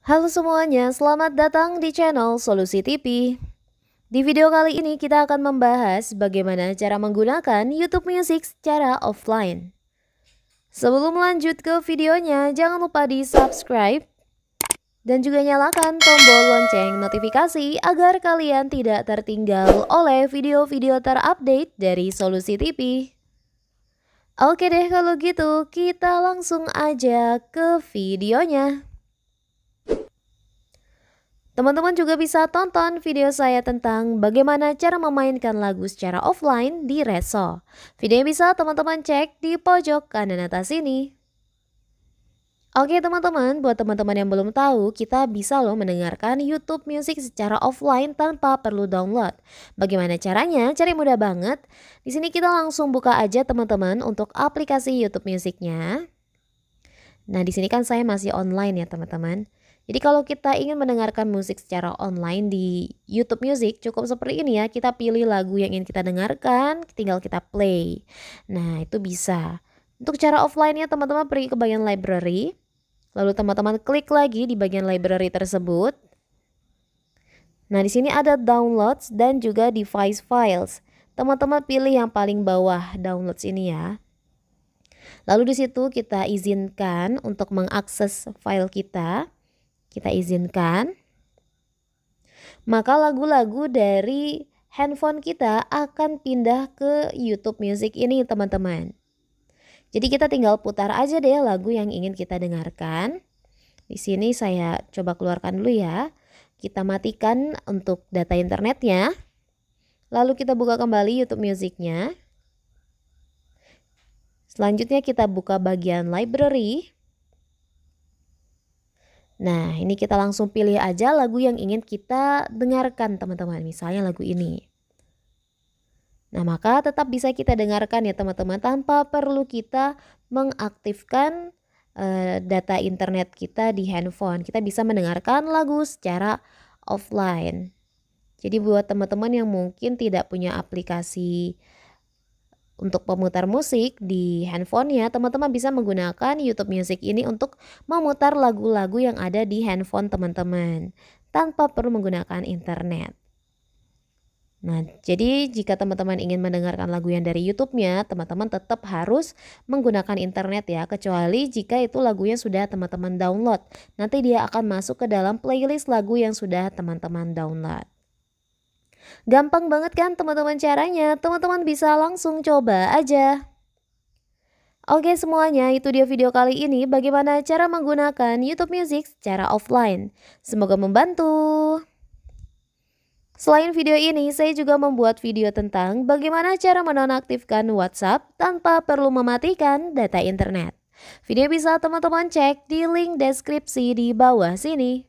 Halo semuanya, selamat datang di channel Solusi TV. Di video kali ini kita akan membahas bagaimana cara menggunakan YouTube Music secara offline. Sebelum lanjut ke videonya, jangan lupa di subscribe dan juga nyalakan tombol lonceng notifikasi agar kalian tidak tertinggal oleh video-video terupdate dari Solusi TV. Oke deh kalau gitu, kita langsung aja ke videonya. Teman-teman juga bisa tonton video saya tentang bagaimana cara memainkan lagu secara offline di Reso. Video bisa teman-teman cek di pojok kanan atas ini. Oke teman-teman, buat teman-teman yang belum tahu, kita bisa loh mendengarkan YouTube Music secara offline tanpa perlu download. Bagaimana caranya? Cari mudah banget. Di sini kita langsung buka aja teman-teman untuk aplikasi YouTube Musicnya. nya Nah, di sini kan saya masih online ya, teman-teman. Jadi kalau kita ingin mendengarkan musik secara online di YouTube Music cukup seperti ini ya. Kita pilih lagu yang ingin kita dengarkan, tinggal kita play. Nah, itu bisa. Untuk cara offline ya teman-teman pergi ke bagian library. Lalu teman-teman klik lagi di bagian library tersebut. Nah, di sini ada downloads dan juga device files. Teman-teman pilih yang paling bawah downloads ini ya. Lalu di situ kita izinkan untuk mengakses file kita. Kita izinkan. Maka lagu-lagu dari handphone kita akan pindah ke YouTube Music ini, teman-teman. Jadi kita tinggal putar aja deh lagu yang ingin kita dengarkan. Di sini saya coba keluarkan dulu ya. Kita matikan untuk data internetnya. Lalu kita buka kembali YouTube Musicnya. nya Selanjutnya kita buka bagian library. Nah, ini kita langsung pilih aja lagu yang ingin kita dengarkan, teman-teman. Misalnya lagu ini. Nah, maka tetap bisa kita dengarkan ya, teman-teman, tanpa perlu kita mengaktifkan uh, data internet kita di handphone. Kita bisa mendengarkan lagu secara offline. Jadi buat teman-teman yang mungkin tidak punya aplikasi untuk pemutar musik di handphonenya, teman-teman bisa menggunakan YouTube Music ini untuk memutar lagu-lagu yang ada di handphone teman-teman tanpa perlu menggunakan internet. Nah, jadi jika teman-teman ingin mendengarkan lagu yang dari YouTube-nya, teman-teman tetap harus menggunakan internet ya, kecuali jika itu lagu yang sudah teman-teman download. Nanti dia akan masuk ke dalam playlist lagu yang sudah teman-teman download. Gampang banget kan teman-teman caranya, teman-teman bisa langsung coba aja. Oke semuanya, itu dia video kali ini bagaimana cara menggunakan YouTube Music secara offline. Semoga membantu. Selain video ini, saya juga membuat video tentang bagaimana cara menonaktifkan WhatsApp tanpa perlu mematikan data internet. Video bisa teman-teman cek di link deskripsi di bawah sini.